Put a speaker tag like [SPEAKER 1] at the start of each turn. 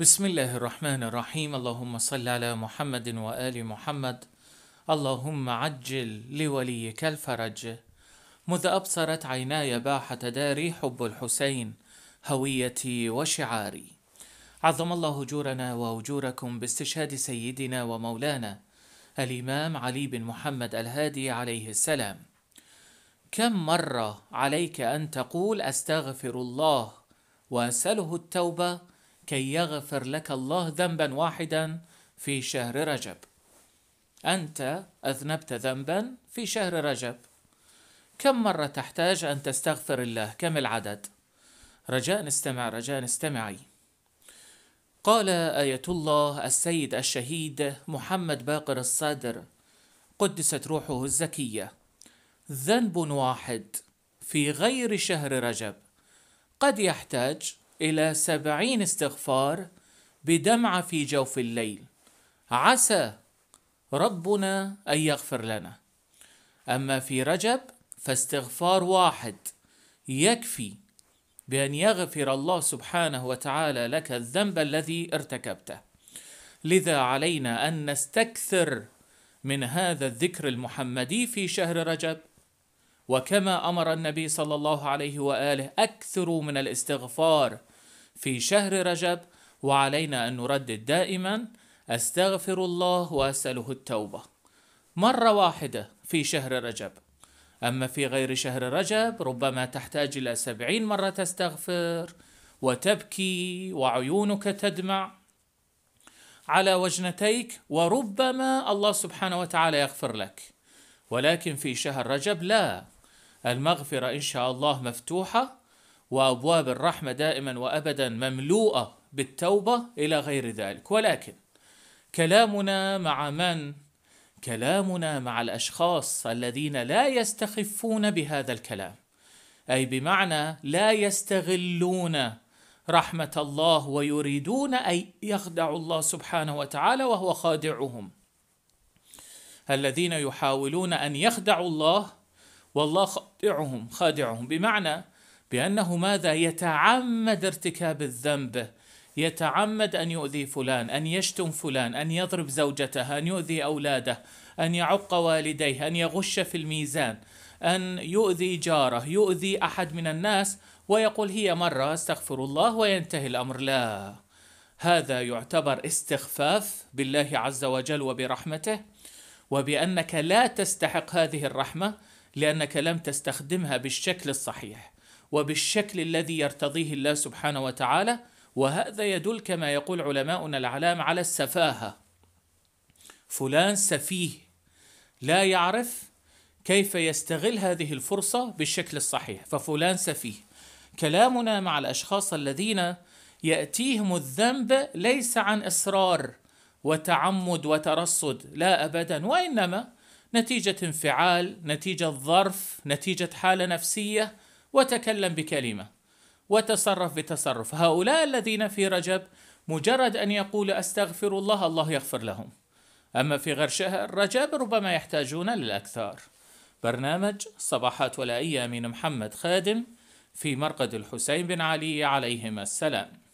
[SPEAKER 1] بسم الله الرحمن الرحيم اللهم صل على محمد وآل محمد اللهم عجل لوليك الفرج مذ أبصرت عيناي باحة داري حب الحسين هويتي وشعاري عظم الله أجورنا وأجوركم باستشهاد سيدنا ومولانا الإمام علي بن محمد الهادي عليه السلام كم مرة عليك أن تقول أستغفر الله وأسأله التوبة كي يغفر لك الله ذنبا واحدا في شهر رجب انت اذنبت ذنبا في شهر رجب كم مره تحتاج ان تستغفر الله كم العدد رجاء استمع رجاء استمعي قال ايه الله السيد الشهيد محمد باقر الصدر قدست روحه الزكيه ذنب واحد في غير شهر رجب قد يحتاج إلى سبعين استغفار بدمعة في جوف الليل عسى ربنا أن يغفر لنا أما في رجب فاستغفار واحد يكفي بأن يغفر الله سبحانه وتعالى لك الذنب الذي ارتكبته لذا علينا أن نستكثر من هذا الذكر المحمدي في شهر رجب وكما أمر النبي صلى الله عليه وآله أكثروا من الاستغفار في شهر رجب وعلينا أن نردد دائما أستغفر الله وأسأله التوبة مرة واحدة في شهر رجب أما في غير شهر رجب ربما تحتاج إلى سبعين مرة تستغفر وتبكي وعيونك تدمع على وجنتيك وربما الله سبحانه وتعالى يغفر لك ولكن في شهر رجب لا المغفرة إن شاء الله مفتوحة وابواب الرحمه دائما وابدا مملوءه بالتوبه الى غير ذلك ولكن كلامنا مع من كلامنا مع الاشخاص الذين لا يستخفون بهذا الكلام اي بمعنى لا يستغلون رحمه الله ويريدون ان يخدعوا الله سبحانه وتعالى وهو خادعهم الذين يحاولون ان يخدعوا الله والله خادعهم خادعهم بمعنى بأنه ماذا يتعمد ارتكاب الذنب يتعمد أن يؤذي فلان أن يشتم فلان أن يضرب زوجته أن يؤذي أولاده أن يعق والديه أن يغش في الميزان أن يؤذي جاره يؤذي أحد من الناس ويقول هي مرة استغفر الله وينتهي الأمر لا هذا يعتبر استخفاف بالله عز وجل وبرحمته وبأنك لا تستحق هذه الرحمة لأنك لم تستخدمها بالشكل الصحيح وبالشكل الذي يرتضيه الله سبحانه وتعالى وهذا يدل كما يقول علماؤنا العلام على السفاهة فلان سفيه لا يعرف كيف يستغل هذه الفرصة بالشكل الصحيح ففلان سفيه كلامنا مع الأشخاص الذين يأتيهم الذنب ليس عن إصرار وتعمد وترصد لا أبدا وإنما نتيجة انفعال نتيجة ظرف نتيجة حالة نفسية وتكلم بكلمه وتصرف بتصرف هؤلاء الذين في رجب مجرد ان يقول استغفر الله الله يغفر لهم اما في غير شهر رجب ربما يحتاجون للاكثار برنامج صباحات أيام من محمد خادم في مرقد الحسين بن علي عليهما السلام